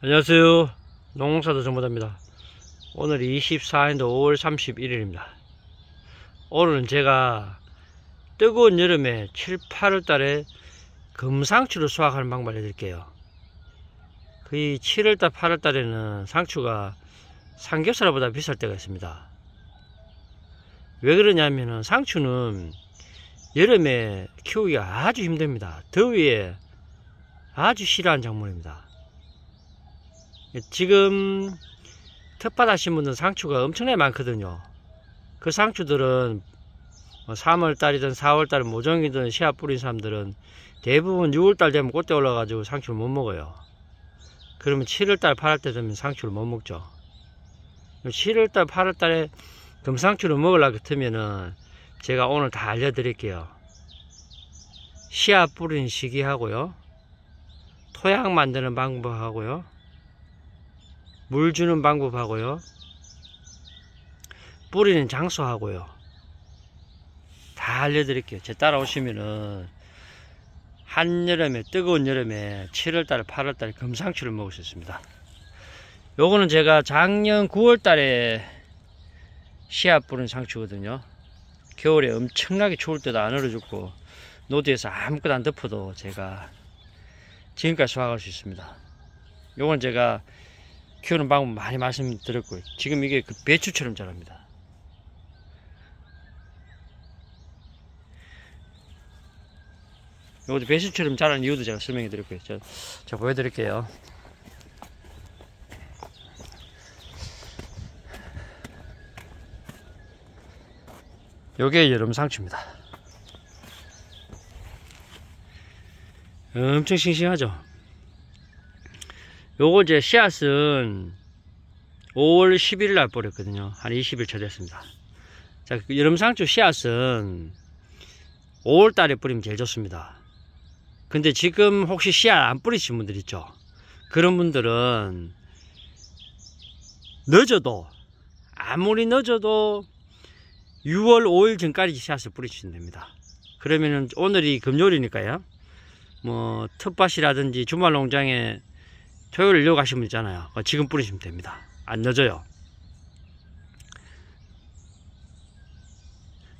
안녕하세요 농사도 전보다입니다 오늘 24일도 5월 31일입니다 오늘은 제가 뜨거운 여름에 7, 8월 달에 금상추를 수확하는 방법 알려드릴게요 그의 7월달 8월 달에는 상추가 삼겹살보다 비쌀 때가 있습니다 왜 그러냐면은 상추는 여름에 키우기가 아주 힘듭니다 더위에 아주 싫어하는 작물입니다 예, 지금 텃밭 하신 분들 상추가 엄청나게 많거든요 그 상추들은 3월달이든 뭐 4월달은 모종이든 씨앗 뿌린 사람들은 대부분 6월달 되면 꽃대 올라가지고 상추를 못 먹어요 그러면 7월달 8월달 되면 상추를 못 먹죠 7월달 8월달에 금상추를 먹으려 같으면은 제가 오늘 다 알려드릴게요 씨앗 뿌린 시기하고요 토양 만드는 방법하고요 물 주는 방법하고요. 뿌리는 장소하고요다 알려드릴게요. 제 따라오시면은 한여름에 뜨거운 여름에 7월달 8월달에 금상추를 먹을 수 있습니다. 요거는 제가 작년 9월달에 씨앗 뿌린 상추거든요. 겨울에 엄청나게 추울 때도 안 얼어 죽고 노드에서 아무것도 안 덮어도 제가 지금까지 수확할 수 있습니다. 요건 제가 키우는 방법 많이 말씀드렸고 지금 이게 그 배추처럼 자랍니다. 이것도 배추처럼 자라는 이유도 제가 설명해 드릴게요. 제가, 제가 보여드릴게요. 요게 여름 상추입니다. 엄청 싱싱하죠? 요거 이제 씨앗은 5월 10일 날 뿌렸거든요. 한 20일 차 됐습니다. 자, 그 여름상추 씨앗은 5월 달에 뿌리면 제일 좋습니다. 근데 지금 혹시 씨앗 안 뿌리신 분들 있죠? 그런 분들은 늦어도 아무리 늦어도 6월 5일 전까지 씨앗을 뿌리시면 됩니다. 그러면은 오늘이 금요일이니까요. 뭐 텃밭이라든지 주말 농장에 토요일 일요 가시면 있잖아요 지금 뿌리시면 됩니다 안 늦어요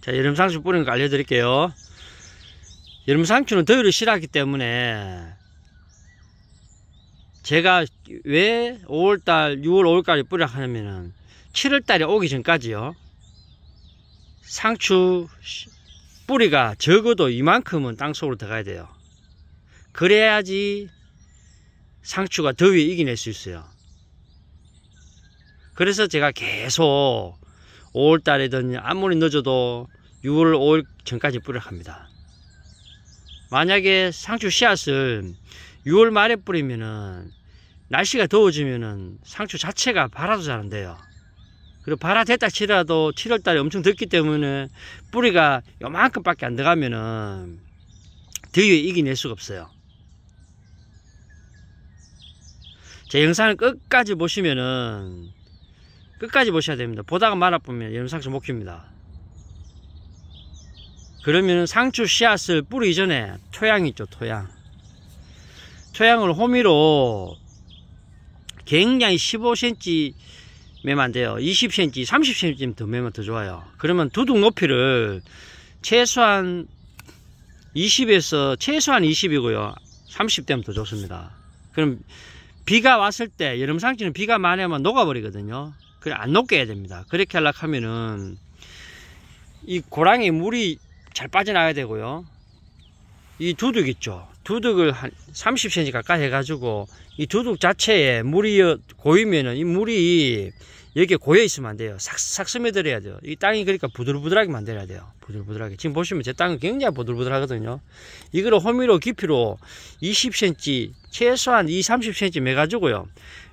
자 여름상추 뿌리는 거 알려드릴게요 여름상추는 더위를 싫어하기 때문에 제가 왜 5월달 6월 5월까지 뿌리라 하냐면은 7월달에 오기 전까지요 상추 뿌리가 적어도 이만큼은 땅속으로 들어가야 돼요 그래야지 상추가 더위에 이겨낼 수 있어요. 그래서 제가 계속 5월 달에든 아무리 늦어도 6월 5일 전까지 뿌려 갑니다 만약에 상추 씨앗을 6월 말에 뿌리면은 날씨가 더워지면은 상추 자체가 발아도 잘안돼요 그리고 발아됐다 치더라도 7월 달에 엄청 덥기 때문에 뿌리가 요만큼밖에 안 들어가면은 더위에 이겨낼 수가 없어요. 제 영상을 끝까지 보시면은 끝까지 보셔야 됩니다 보다가 말아보면 영상 좀 먹힙니다 그러면 상추 씨앗을 뿌리 기 전에 토양 있죠 토양 토양을 호미로 굉장히 15cm 매만 돼요 20cm 30cm 더 매면 더 좋아요 그러면 두둑 높이를 최소한 20에서 최소한 20이고요 30되면 더 좋습니다 그럼 비가 왔을 때 여름상추는 비가 많이 오면 녹아버리거든요 그래 안 녹게 해야 됩니다 그렇게 하려고 하면은 이 고랑이 물이 잘 빠져나가야 되고요 이 두둑 있죠 두둑을 한 30cm 가까이 해가지고 이 두둑 자체에 물이 고이면은 이 물이 여기에 고여 있으면 안 돼요 싹싹 스며들어야 돼요 이 땅이 그러니까 부들부들하게 만들어야 돼요 부들부들하게 지금 보시면 제 땅은 굉장히 부들부들하거든요 이거를 호미로 깊이로 20cm 최소한 2, 0 30cm 매가지고요.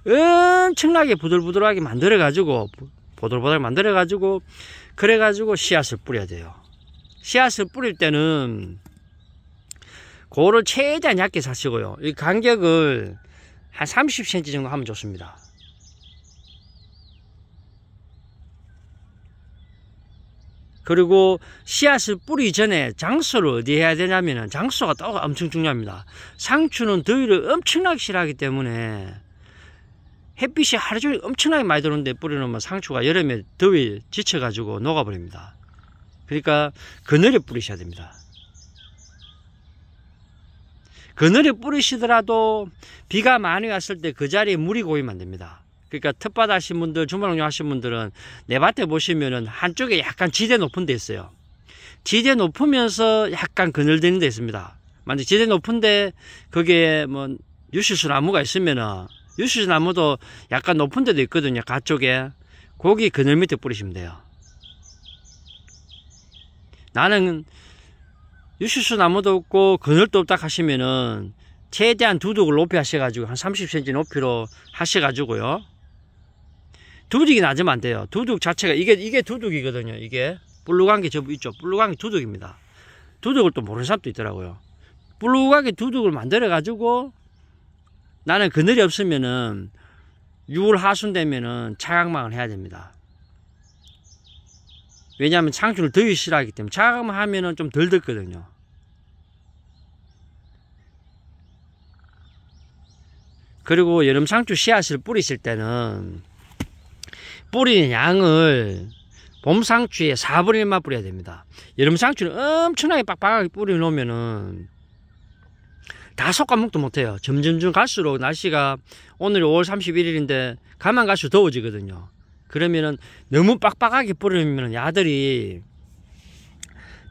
엄청나게 부들부들하게 만들어가지고, 보들보들 만들어가지고, 그래가지고 씨앗을 뿌려야 돼요. 씨앗을 뿌릴 때는, 고를 최대한 얇게 사시고요. 이 간격을 한 30cm 정도 하면 좋습니다. 그리고 씨앗을 뿌리 전에 장소를 어디 해야 되냐면 장소가 또 엄청 중요합니다. 상추는 더위를 엄청나게 싫어하기 때문에 햇빛이 하루 종일 엄청나게 많이 들어오는데 뿌리놓으면 상추가 여름에 더위 지쳐가지고 녹아버립니다. 그러니까 그늘에 뿌리셔야 됩니다. 그늘에 뿌리시더라도 비가 많이 왔을 때 그 자리에 물이 고이면 안 됩니다. 그러니까 텃밭 하신 분들, 주말농장 하신 분들은 내 밭에 보시면은 한쪽에 약간 지대 높은 데 있어요. 지대 높으면서 약간 그늘대는 데 있습니다. 만약 지대 높은데 그게 뭐 유실수 나무가 있으면은 유실수 나무도 약간 높은 데도 있거든요. 가쪽에 고기 그늘 밑에 뿌리시면 돼요. 나는 유실수 나무도 없고 그늘도 없다 하시면은 최대한 두둑을 높이 하셔가지고 한 30cm 높이로 하셔가지고요. 두둑이 나지면 안 돼요. 두둑 자체가 이게 이게 두둑이거든요. 이게 블루광기 저 있죠. 블루광기 두둑입니다. 두둑을 또 모르는 사람도 있더라고요. 블루광기 두둑을 만들어 가지고 나는 그늘이 없으면은 6월 하순 되면은 차각망을 해야 됩니다. 왜냐하면 창주를 더위 싫하기 때문에 차각망 하면은 좀 덜 덥거든요. 그리고 여름 상추 씨앗을 뿌리실 때는 뿌리는 양을 봄 상추에 4분의 1만 뿌려야 됩니다 여름 상추는 엄청나게 빡빡하게 뿌려 놓으면은 다 속과목도 못해요 점점점 갈수록 날씨가 오늘 5월 31일인데 가만 갈수록 더워지거든요 그러면은 너무 빡빡하게 뿌리면 야들이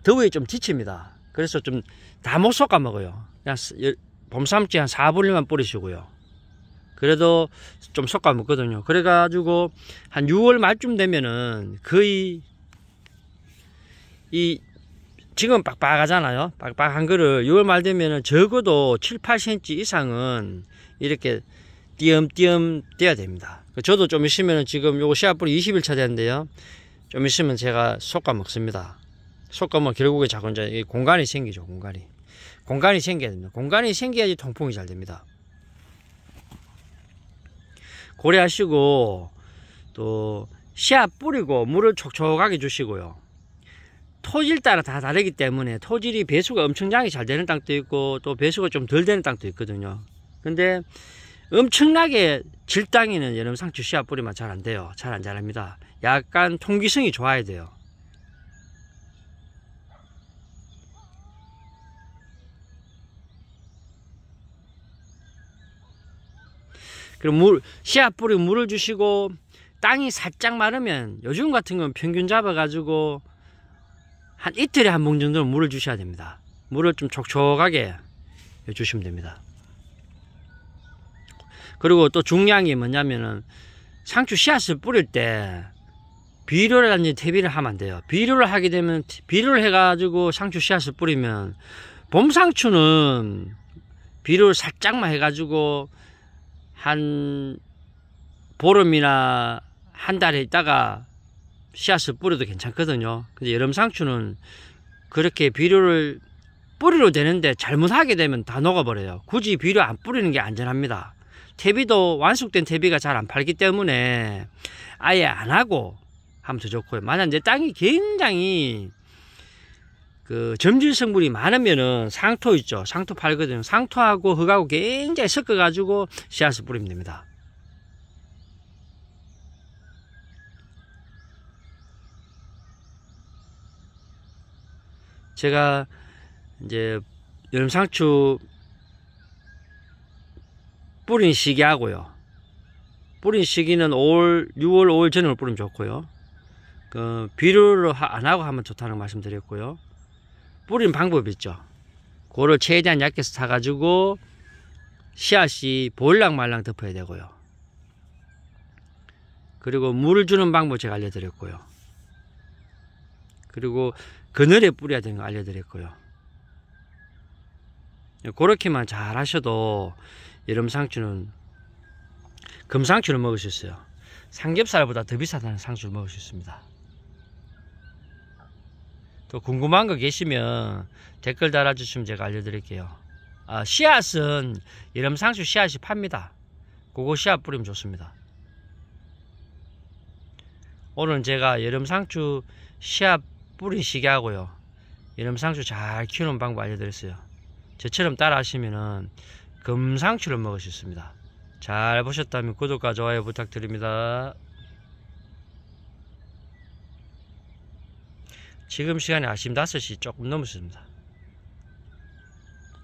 더위에 좀 지칩니다 그래서 좀 다못 속아먹어요 그냥 봄삼치 한 4분의 1만 뿌리시고요 그래도 좀속아먹거든요 그래가지고 한 6월 말쯤 되면은 거의 이 지금 빡빡하잖아요 빡빡한 거를 6월 말 되면은 적어도 7, 8cm 이상은 이렇게 띄엄띄엄 떼야 됩니다 그 저도 좀 있으면은 지금 요거 씨앗뿌리 20일차 되는데요 좀 있으면 제가 속아먹습니다속아먹 결국에 자꾸 이제 공간이 생기죠 공간이 공간이 생겨야 됩니다 공간이 생겨야지 통풍이 잘 됩니다 고려하시고 또 씨앗 뿌리고 물을 촉촉하게 주시고요. 토질 따라 다 다르기 때문에 토질이 배수가 엄청나게 잘 되는 땅도 있고 또 배수가 좀 덜 되는 땅도 있거든요. 근데 엄청나게 질땅에는 여름 상추 씨앗 뿌리면 잘 안 돼요. 잘 안 자랍니다. 약간 통기성이 좋아야 돼요. 그리고 물, 씨앗 뿌리 물을 주시고 땅이 살짝 마르면 요즘 같은 건 평균 잡아가지고 한 이틀에 한 봉 정도는 물을 주셔야 됩니다. 물을 좀 촉촉하게 주시면 됩니다. 그리고 또중량이 뭐냐면은 상추 씨앗을 뿌릴 때 비료라든지 퇴비를 하면 안 돼요. 비료를 하게 되면 비료를 해가지고 상추 씨앗을 뿌리면 봄상추는 비료를 살짝만 해가지고 한 보름이나 한 달에 있다가 씨앗을 뿌려도 괜찮거든요 근데 여름 상추는 그렇게 비료를 뿌리로 되는데 잘못하게 되면 다 녹아버려요 굳이 비료 안 뿌리는 게 안전합니다 퇴비도 완숙된 퇴비가 잘 안 팔기 때문에 아예 안 하고 하면 더 좋고요 만약 내 땅이 굉장히 그 점질 성분이 많으면은 상토 있죠. 상토 팔거든요. 상토하고 흙하고 굉장히 섞어 가지고 씨앗을 뿌리면 됩니다. 제가 이제 여름 상추 뿌린 시기하고요. 뿌린 시기는 5월, 6월, 5월 전으로 뿌리면 좋고요. 그 비료를 안 하고 하면 좋다는 말씀드렸고요. 뿌린 방법이 있죠. 고를 최대한 얇게 사가지고 씨앗이 보일랑 말랑 덮어야 되고요. 그리고 물을 주는 방법 제가 알려드렸고요. 그리고 그늘에 뿌려야 되는 거 알려드렸고요. 그렇게만 잘 하셔도 여름 상추는 금상추를 먹을 수 있어요. 삼겹살보다 더 비싸다는 상추를 먹을 수 있습니다. 또 궁금한 거 계시면 댓글 달아주시면 제가 알려드릴게요. 아, 씨앗은 여름 상추 씨앗이 팝니다. 그거 씨앗 뿌리면 좋습니다. 오늘 제가 여름 상추 씨앗 뿌리시게 하고요. 여름 상추 잘 키우는 방법 알려드렸어요. 저처럼 따라 하시면은 금상추를 먹을 수 있습니다. 잘 보셨다면 구독과 좋아요 부탁드립니다. 지금 시간이 아침 5시 조금 넘었습니다.